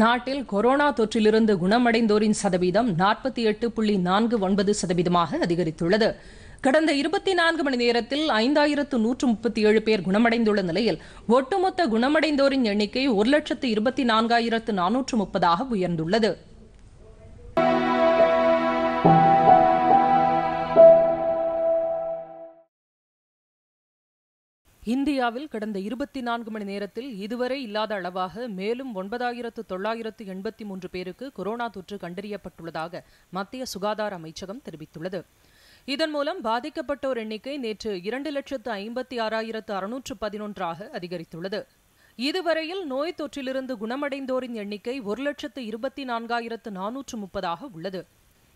நாட்டில் கொரோனா தொற்றிலிருந்து குணமடைந்தோரின் சதவீதம் நாற்பத்தி எட்டு புள்ளி நான்கு ஒன்பது சதவீதமாக அதிகரித்துள்ளது கடந்த இருபத்தி நான்கு மணி நேரத்தில் ஐந்தாயிரத்து நூற்று முப்பத்தி ஏழு பேர் குணமடைந்துள்ள நிலையில் ஒட்டுமொத்த குணமடைந்தோரின் எண்ணிக்கை ஒரு லட்சத்து இருபத்தி நான்காயிரத்து நானூற்று முப்பதாக உயர்ந்துள்ளது இந்தியாவில் கடந்த இருபத்தி நான்கு மணி நேரத்தில் இதுவரை இல்லாத அளவாக மேலும் ஒன்பதாயிரத்து தொள்ளாயிரத்து எண்பத்தி மூன்று பேருக்கு கொரோனா தொற்று கண்டறியப்பட்டுள்ளதாக மத்திய சுகாதார அமைச்சகம் தெரிவித்துள்ளது இதன் மூலம் பாதிக்கப்பட்டோர் எண்ணிக்கை நேற்று இரண்டு லட்சத்து ஐம்பத்தி ஆறாயிரத்து அறுநூற்று பதினொன்றாக அதிகரித்துள்ளது இதுவரையில் நோய் தொற்றிலிருந்து குணமடைந்தோரின் எண்ணிக்கை ஒரு லட்சத்து இருபத்தி நான்காயிரத்து நானூற்று முப்பதாக உள்ளது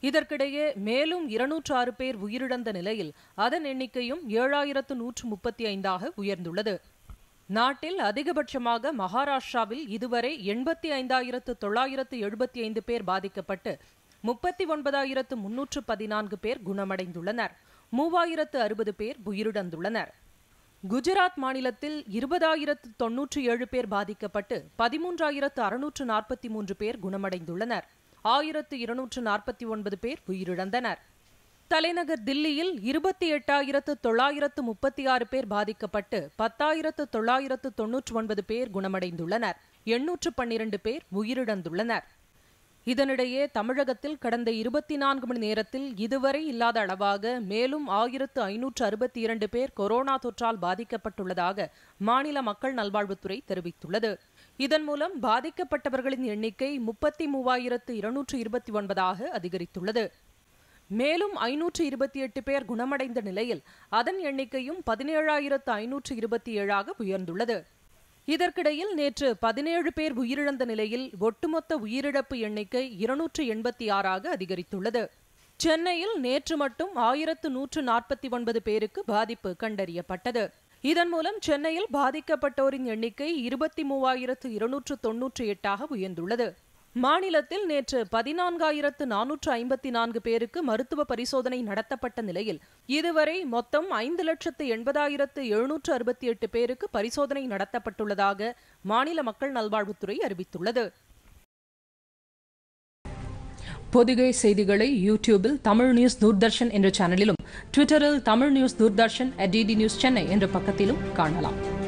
இதற்கிடையே மேலும் இருநூற்று ஆறு பேர் உயிரிழந்த நிலையில் அதன் எண்ணிக்கையும் ஏழாயிரத்து நூற்று முப்பத்தி ஐந்தாக உயர்ந்துள்ளது நாட்டில் அதிகபட்சமாக மகாராஷ்டிராவில் இதுவரை எண்பத்தி ஐந்தாயிரத்து தொள்ளாயிரத்து எழுபத்தி ஐந்து பேர் பாதிக்கப்பட்டு முப்பத்தி ஒன்பதாயிரத்து முன்னூற்று பதினான்கு பேர் குணமடைந்துள்ளனர் மூவாயிரத்து அறுபது பேர் உயிரிழந்துள்ளனர் குஜராத் மாநிலத்தில் இருபதாயிரத்து தொன்னூற்று ஏழு பேர் பாதிக்கப்பட்டு பதிமூன்றாயிரத்து அறுநூற்று நாற்பத்தி மூன்று பேர் குணமடைந்துள்ளனர் ஆயிரத்து இருநூற்று நாற்பத்தி ஒன்பது பேர் உயிரிழந்தனர் தலைநகர் தில்லியில் இருபத்தி எட்டாயிரத்து தொள்ளாயிரத்து முப்பத்தி ஆறு பேர் பாதிக்கப்பட்டு பத்தாயிரத்து தொள்ளாயிரத்து தொன்னூற்று ஒன்பது பேர் குணமடைந்துள்ளனர் எண்ணூற்று பன்னிரண்டு பேர் உயிரிழந்துள்ளனர் இதனிடையே தமிழகத்தில் கடந்த இருபத்தி நான்கு மணி நேரத்தில் இதுவரை இல்லாத அளவாக மேலும் ஆயிரத்து ஐநூற்று அறுபத்தி இரண்டு பேர் கொரோனா தொற்றால் பாதிக்கப்பட்டுள்ளதாக மாநில மக்கள் நல்வாழ்வுத்துறை தெரிவித்துள்ளது இதன் மூலம் பாதிக்கப்பட்டவர்களின் எண்ணிக்கை முப்பத்தி மூவாயிரத்து இருநூற்று இருபத்தி ஒன்பதாக அதிகரித்துள்ளது மேலும் ஐநூற்று இருபத்தி எட்டு பேர் குணமடைந்த நிலையில் அதன் எண்ணிக்கையும் பதினேழாயிரத்து ஐநூற்று இருபத்தி ஏழாக உயர்ந்துள்ளது இதற்கிடையில் நேற்று பதினேழு பேர் உயிரிழந்த நிலையில் ஒட்டுமொத்த உயிரிழப்பு எண்ணிக்கை இருநூற்று எண்பத்தி ஆறாக அதிகரித்துள்ளது சென்னையில் நேற்று மட்டும் ஆயிரத்து நூற்று நாற்பத்தி ஒன்பது பேருக்கு பாதிப்பு கண்டறியப்பட்டது இதன் மூலம் சென்னையில் பாதிக்கப்பட்டோரின் எண்ணிக்கை இருபத்தி மூவாயிரத்து இருநூற்று தொன்னூற்றி எட்டாக உயர்ந்துள்ளது மாநிலத்தில் நேற்று பதினான்காயிரத்து நானூற்று ஐம்பத்தி நான்கு பேருக்கு மருத்துவ பரிசோதனை நடத்தப்பட்ட நிலையில் இதுவரை மொத்தம் ஐந்து லட்சத்து எண்பதாயிரத்து எழுநூற்று அறுபத்தி எட்டு பேருக்கு பரிசோதனை நடத்தப்பட்டுள்ளதாக மாநில மக்கள் நல்வாழ்வுத்துறை அறிவித்துள்ளது பொதிகை செய்திகளை யூடியூபில் தமிழ் நியூஸ் தூர்தர்ஷன் என்ற சேனலிலும் ட்விட்டரில் Tamil news Doordarshan at DD news Chennai என்ற பக்கத்திலும் காணலாம்